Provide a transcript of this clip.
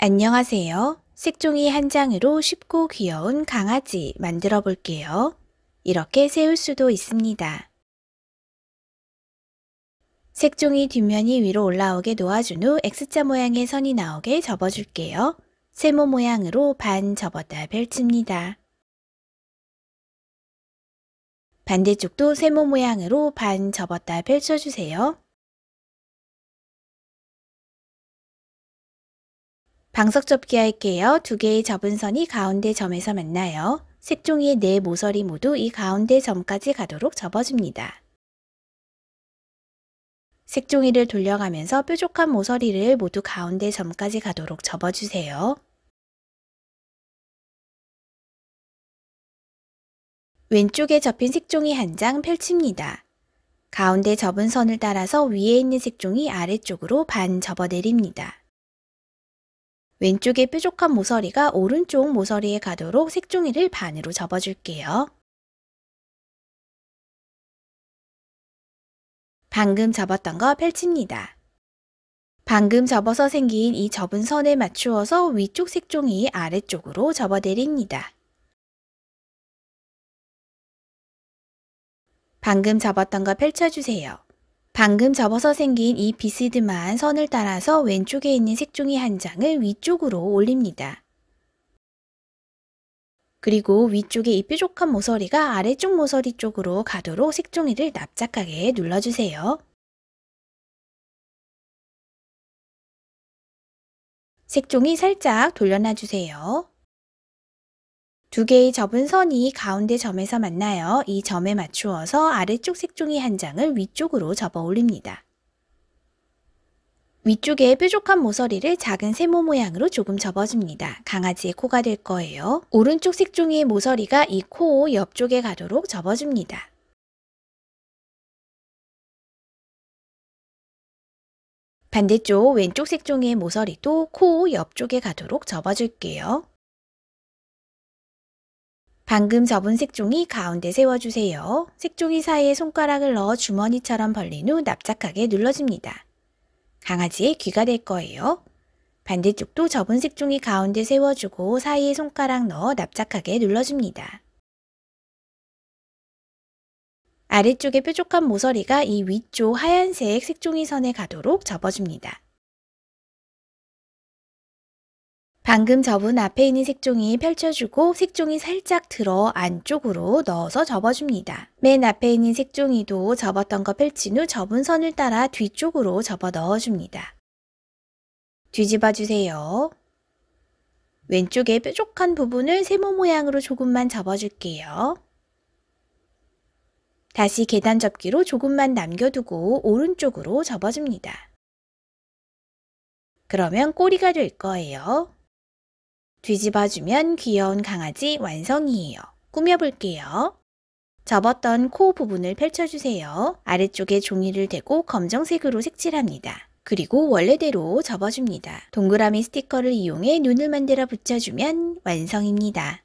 안녕하세요. 색종이 한 장으로 쉽고 귀여운 강아지 만들어 볼게요. 이렇게 세울 수도 있습니다. 색종이 뒷면이 위로 올라오게 놓아준 후 X자 모양의 선이 나오게 접어줄게요. 세모 모양으로 반 접었다 펼칩니다. 반대쪽도 세모 모양으로 반 접었다 펼쳐주세요. 방석 접기 할게요. 두 개의 접은 선이 가운데 점에서 만나요. 색종이의 네 모서리 모두 이 가운데 점까지 가도록 접어줍니다. 색종이를 돌려가면서 뾰족한 모서리를 모두 가운데 점까지 가도록 접어주세요. 왼쪽에 접힌 색종이 한 장 펼칩니다. 가운데 접은 선을 따라서 위에 있는 색종이 아래쪽으로 반 접어내립니다. 왼쪽의 뾰족한 모서리가 오른쪽 모서리에 가도록 색종이를 반으로 접어줄게요. 방금 접었던 거 펼칩니다. 방금 접어서 생긴 이 접은 선에 맞추어서 위쪽 색종이 아래쪽으로 접어내립니다. 방금 접었던 거 펼쳐주세요. 방금 접어서 생긴 이 비스듬한 선을 따라서 왼쪽에 있는 색종이 한 장을 위쪽으로 올립니다. 그리고 위쪽에 이 뾰족한 모서리가 아래쪽 모서리 쪽으로 가도록 색종이를 납작하게 눌러주세요. 색종이 살짝 돌려놔주세요. 두 개의 접은 선이 가운데 점에서 만나요. 이 점에 맞추어서 아래쪽 색종이 한 장을 위쪽으로 접어 올립니다. 위쪽에 뾰족한 모서리를 작은 세모 모양으로 조금 접어줍니다. 강아지의 코가 될 거예요. 오른쪽 색종이의 모서리가 이 코 옆쪽에 가도록 접어줍니다. 반대쪽 왼쪽 색종이의 모서리도 코 옆쪽에 가도록 접어줄게요. 방금 접은 색종이 가운데 세워주세요. 색종이 사이에 손가락을 넣어 주머니처럼 벌린 후 납작하게 눌러줍니다. 강아지의 귀가 될 거예요. 반대쪽도 접은 색종이 가운데 세워주고 사이에 손가락 넣어 납작하게 눌러줍니다. 아래쪽에 뾰족한 모서리가 이 위쪽 하얀색 색종이 선에 가도록 접어줍니다. 방금 접은 앞에 있는 색종이 펼쳐주고 색종이 살짝 들어 안쪽으로 넣어서 접어줍니다. 맨 앞에 있는 색종이도 접었던 거 펼친 후 접은 선을 따라 뒤쪽으로 접어 넣어줍니다. 뒤집어 주세요. 왼쪽에 뾰족한 부분을 세모 모양으로 조금만 접어줄게요. 다시 계단 접기로 조금만 남겨두고 오른쪽으로 접어줍니다. 그러면 꼬리가 될 거예요. 뒤집어주면 귀여운 강아지 완성이에요. 꾸며볼게요. 접었던 코 부분을 펼쳐주세요. 아래쪽에 종이를 대고 검정색으로 색칠합니다. 그리고 원래대로 접어줍니다. 동그라미 스티커를 이용해 눈을 만들어 붙여주면 완성입니다.